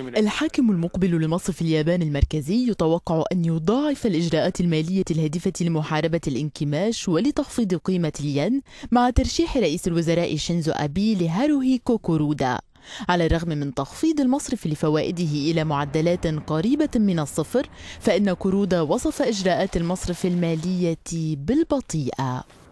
الحاكم المقبل لمصرف اليابان المركزي يتوقع أن يضاعف الإجراءات المالية الهادفة لمحاربة الانكماش ولتخفيض قيمة الين مع ترشيح رئيس الوزراء شينزو أبي لهاروهيكو كورودا على الرغم من تخفيض المصرف لفوائده إلى معدلات قريبة من الصفر فإن كورودا وصف إجراءات المصرف المالية بالبطيئة